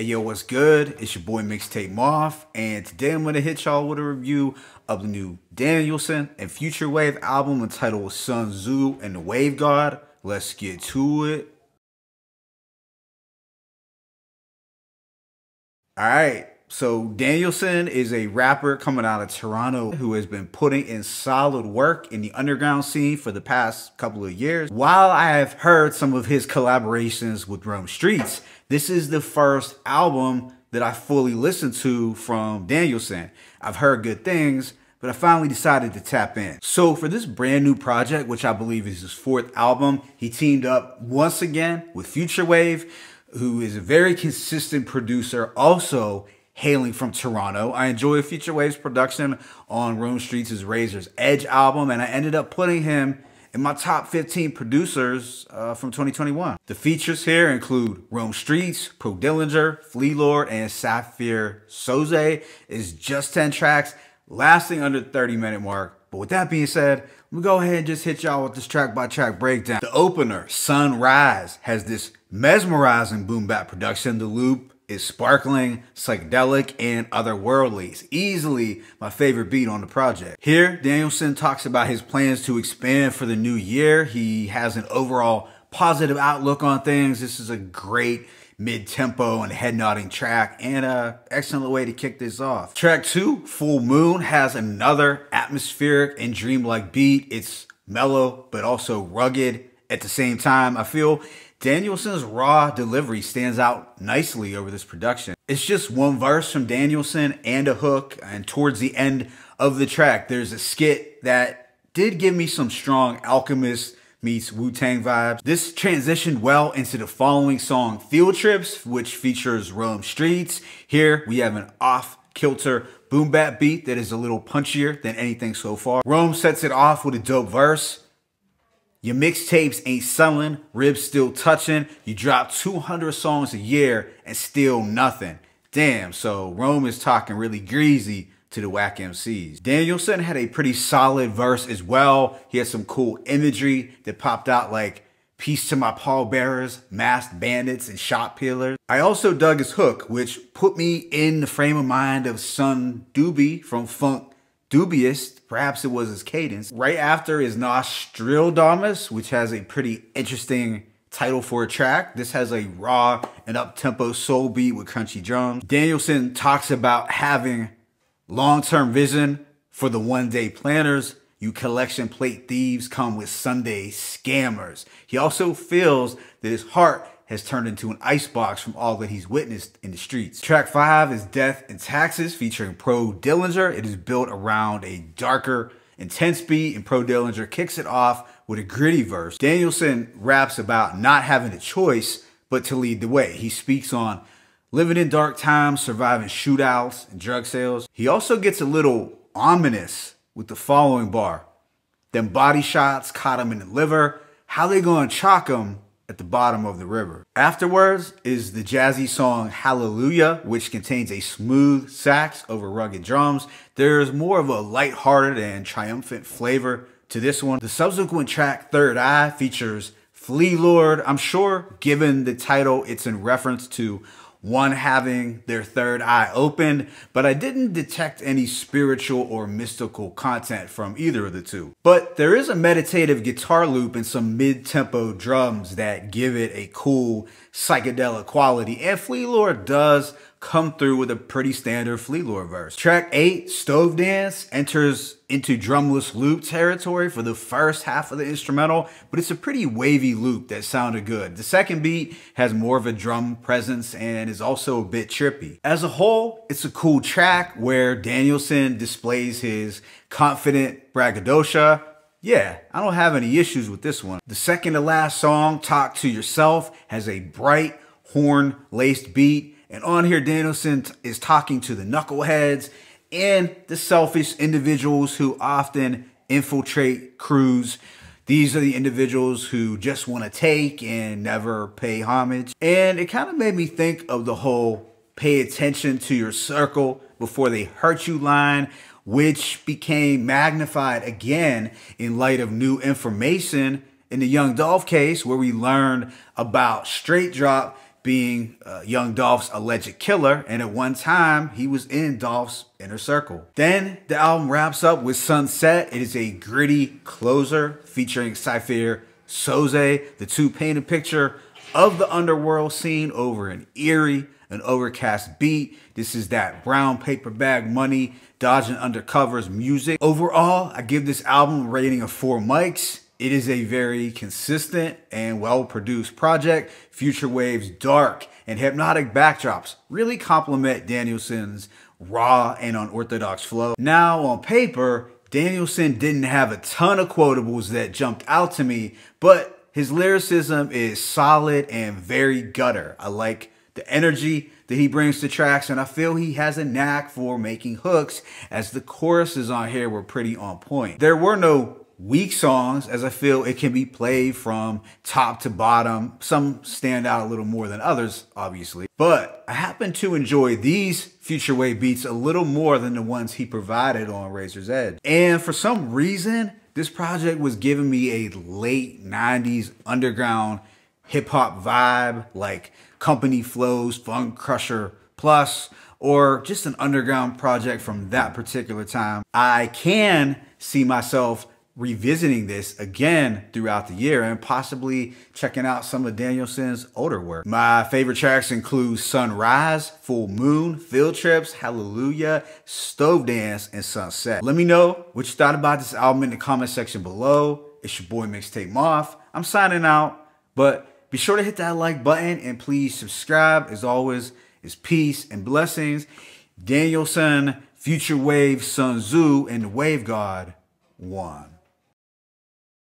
Hey yo, what's good? It's your boy Mixtape Moth, and today I'm gonna hit y'all with a review of the new Danielson and Future Wave album entitled Sun Tzu and the Wave God. Let's get to it. Alright, so Danielson is a rapper coming out of Toronto who has been putting in solid work in the underground scene for the past couple of years. While I have heard some of his collaborations with Rome Streets, this is the first album that I fully listened to from Danielson. I've heard good things, but I finally decided to tap in. So for this brand new project, which I believe is his fourth album, he teamed up once again with Future Wave, who is a very consistent producer also hailing from Toronto. I enjoy Future Waves production on Rome Streets' Razor's Edge album, and I ended up putting him in my top 15 producers uh, from 2021. The features here include Rome Streets, Pro Dillinger, Flea Lord, and Sapphire Soze. Is just 10 tracks, lasting under 30 minute mark. But with that being said, let me go ahead and just hit y'all with this track by track breakdown. The opener, Sunrise, has this mesmerizing boom bap production. The loop is sparkling, psychedelic, and otherworldly. It's easily my favorite beat on the project. Here, Danielson talks about his plans to expand for the new year. He has an overall positive outlook on things. This is a great mid-tempo and head-nodding track and a excellent way to kick this off. Track two, Full Moon, has another atmospheric and dreamlike beat. It's mellow, but also rugged at the same time. I feel Danielson's raw delivery stands out nicely over this production. It's just one verse from Danielson and a hook, and towards the end of the track, there's a skit that did give me some strong Alchemist meets Wu Tang vibes. This transitioned well into the following song, Field Trips, which features Rome Streets. Here we have an off kilter boom bap beat that is a little punchier than anything so far. Rome sets it off with a dope verse. Your mixtapes ain't selling, ribs still touching. You drop 200 songs a year and still nothing. Damn, so Rome is talking really greasy to the whack MCs. Danielson had a pretty solid verse as well. He had some cool imagery that popped out like, peace to my pallbearers, masked bandits, and shot peelers. I also dug his hook, which put me in the frame of mind of Son Doobie from Funk dubious. Perhaps it was his cadence. Right after is Nostradamus, which has a pretty interesting title for a track. This has a raw and up-tempo soul beat with crunchy drums. Danielson talks about having long-term vision for the one-day planners. You collection plate thieves come with Sunday scammers. He also feels that his heart has turned into an icebox from all that he's witnessed in the streets. Track 5 is Death and Taxes featuring Pro Dillinger. It is built around a darker, intense beat, and Pro Dillinger kicks it off with a gritty verse. Danielson raps about not having a choice but to lead the way. He speaks on living in dark times, surviving shootouts and drug sales. He also gets a little ominous with the following bar. Them body shots caught him in the liver. How they gonna chalk him at the bottom of the river. Afterwards is the jazzy song Hallelujah, which contains a smooth sax over rugged drums. There's more of a light-hearted and triumphant flavor to this one. The subsequent track, Third Eye, features Flea Lord. I'm sure, given the title, it's in reference to one having their third eye opened, but I didn't detect any spiritual or mystical content from either of the two. But there is a meditative guitar loop and some mid-tempo drums that give it a cool psychedelic quality, and Flea Lord does come through with a pretty standard Fleetwood verse. Track 8, Stove Dance, enters into drumless loop territory for the first half of the instrumental, but it's a pretty wavy loop that sounded good. The second beat has more of a drum presence and is also a bit trippy. As a whole, it's a cool track where Danielson displays his confident braggadocio. Yeah, I don't have any issues with this one. The second to last song, Talk to Yourself, has a bright horn laced beat and on here, Danielson is talking to the knuckleheads and the selfish individuals who often infiltrate crews. These are the individuals who just want to take and never pay homage. And it kind of made me think of the whole pay attention to your circle before they hurt you line, which became magnified again in light of new information in the Young Dolph case, where we learned about straight drop being uh, young Dolph's alleged killer, and at one time he was in Dolph's inner circle. Then the album wraps up with Sunset. It is a gritty closer featuring Cypher Soze, the two paint a picture of the underworld scene over an eerie an overcast beat. This is that brown paper bag money, dodging undercovers music. Overall, I give this album rating of four mics. It is a very consistent and well produced project. Future Wave's dark and hypnotic backdrops really complement Danielson's raw and unorthodox flow. Now, on paper, Danielson didn't have a ton of quotables that jumped out to me, but his lyricism is solid and very gutter. I like the energy that he brings to tracks, and I feel he has a knack for making hooks, as the choruses on here were pretty on point. There were no weak songs as I feel it can be played from top to bottom. Some stand out a little more than others, obviously, but I happen to enjoy these Future Way beats a little more than the ones he provided on Razor's Edge. And for some reason, this project was giving me a late 90s underground hip hop vibe, like Company Flows, Funk Crusher Plus, or just an underground project from that particular time. I can see myself revisiting this again throughout the year and possibly checking out some of Danielson's older work. My favorite tracks include Sunrise, Full Moon, Field Trips, Hallelujah, Stove Dance, and Sunset. Let me know what you thought about this album in the comment section below. It's your boy Mixtape Moth. I'm signing out, but be sure to hit that like button and please subscribe. As always, it's peace and blessings. Danielson, Future Wave, Sun Tzu, and Wave God, one.